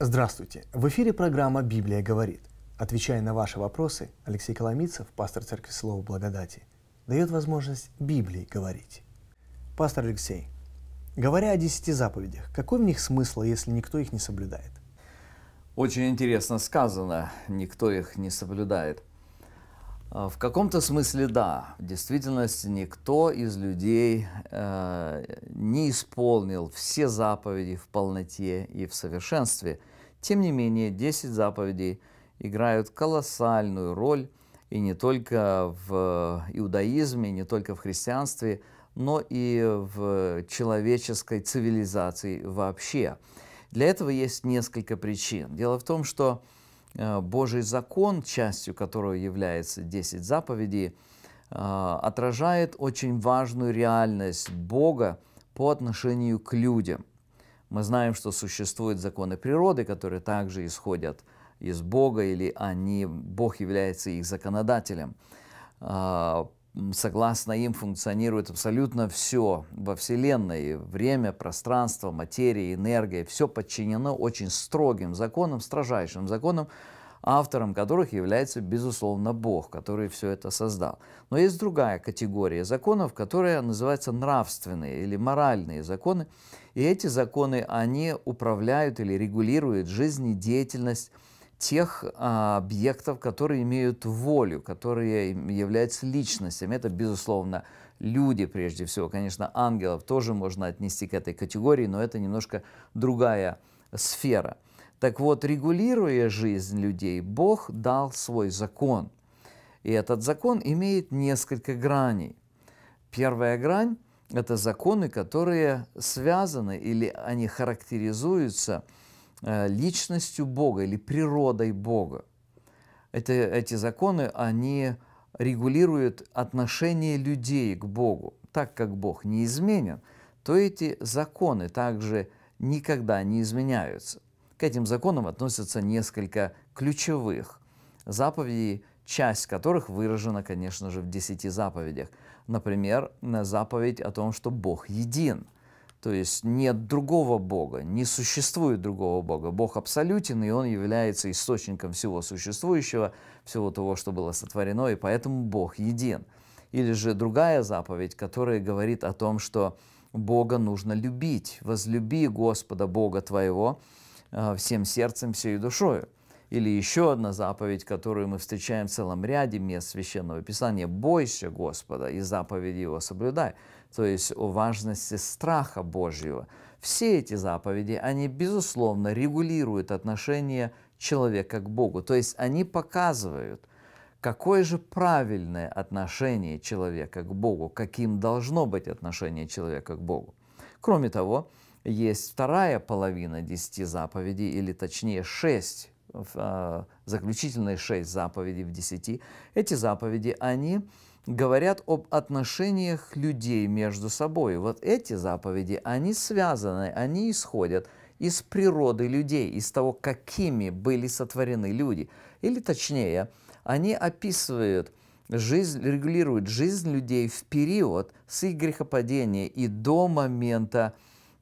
Здравствуйте! В эфире программа «Библия говорит». Отвечая на ваши вопросы, Алексей Коломицев, пастор Церкви Слова Благодати, дает возможность Библии говорить. Пастор Алексей, говоря о десяти заповедях, какой в них смысл, если никто их не соблюдает? Очень интересно сказано, никто их не соблюдает. А, в каком-то смысле да. В действительности никто из людей э, не исполнил все заповеди в полноте и в совершенстве. Тем не менее, 10 заповедей играют колоссальную роль и не только в э, иудаизме, не только в христианстве, но и в человеческой цивилизации вообще. Для этого есть несколько причин. Дело в том, что Э, Божий закон, частью которого является 10 заповедей, э, отражает очень важную реальность Бога по отношению к людям. Мы знаем, что существуют законы природы, которые также исходят из Бога, или они, Бог является их законодателем. Э, согласно им функционирует абсолютно все во Вселенной. Время, пространство, материя, энергия. Все подчинено очень строгим законам, строжайшим законам, автором которых является, безусловно, Бог, который все это создал. Но есть другая категория законов, которая называется нравственные или моральные законы. И эти законы, они управляют или регулируют жизнедеятельность тех а, объектов, которые имеют волю, которые являются личностями. Это, безусловно, люди прежде всего. Конечно, ангелов тоже можно отнести к этой категории, но это немножко другая сфера. Так вот, регулируя жизнь людей, Бог дал свой закон. И этот закон имеет несколько граней. Первая грань – это законы, которые связаны или они характеризуются – Э, личностью Бога или природой Бога. Это, эти законы, они регулируют отношение людей к Богу. Так как Бог не изменен, то эти законы также никогда не изменяются. К этим законам относятся несколько ключевых заповедей, часть которых выражена, конечно же, в десяти заповедях. Например, на заповедь о том, что Бог един – то есть нет другого Бога, не существует другого Бога. Бог абсолютен, и Он является источником всего существующего, всего того, что было сотворено, и поэтому Бог един. Или же другая заповедь, которая говорит о том, что Бога нужно любить. «Возлюби Господа Бога твоего э, всем сердцем, всей душою». Или еще одна заповедь, которую мы встречаем в целом ряде мест Священного Писания – «Бойся Господа и заповеди Его соблюдай», то есть о важности страха Божьего. Все эти заповеди, они, безусловно, регулируют отношение человека к Богу, то есть они показывают, какое же правильное отношение человека к Богу, каким должно быть отношение человека к Богу. Кроме того, есть вторая половина десяти заповедей, или точнее шесть в а, заключительные шесть заповедей в десяти, эти заповеди, они говорят об отношениях людей между собой. Вот эти заповеди, они связаны, они исходят из природы людей, из того, какими были сотворены люди. Или точнее, они описывают жизнь, регулируют жизнь людей в период с их грехопадения и до момента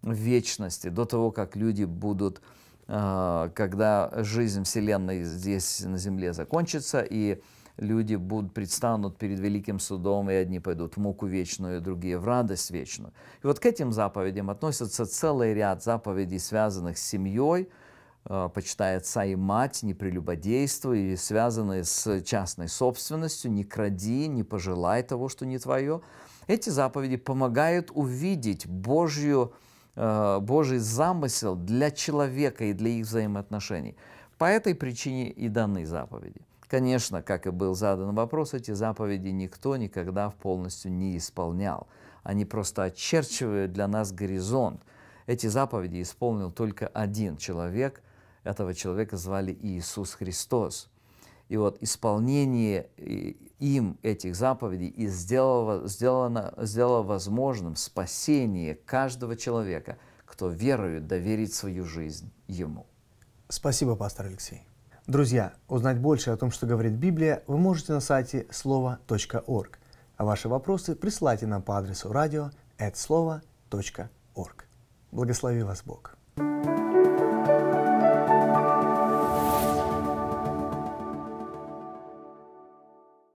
вечности, до того, как люди будут Э, когда жизнь Вселенной здесь на Земле закончится, и люди будут предстанут перед великим судом, и одни пойдут в муку вечную, и другие в радость вечную. И вот к этим заповедям относятся целый ряд заповедей, связанных с семьей, э, почитай отца и мать, не прелюбодействуй, и связанные с частной собственностью, не кради, не пожелай того, что не твое. Эти заповеди помогают увидеть Божью Э, Божий замысел для человека и для их взаимоотношений. По этой причине и даны заповеди. Конечно, как и был задан вопрос, эти заповеди никто никогда полностью не исполнял. Они просто очерчивают для нас горизонт. Эти заповеди исполнил только один человек. Этого человека звали Иисус Христос. И вот исполнение э, им этих заповедей и сделало, сделано, сделало возможным спасение каждого человека, кто верует доверить свою жизнь Ему. Спасибо, пастор Алексей. Друзья, узнать больше о том, что говорит Библия, вы можете на сайте слово.орг. А ваши вопросы присылайте нам по адресу радио at слово.орг. Благослови вас Бог. thank you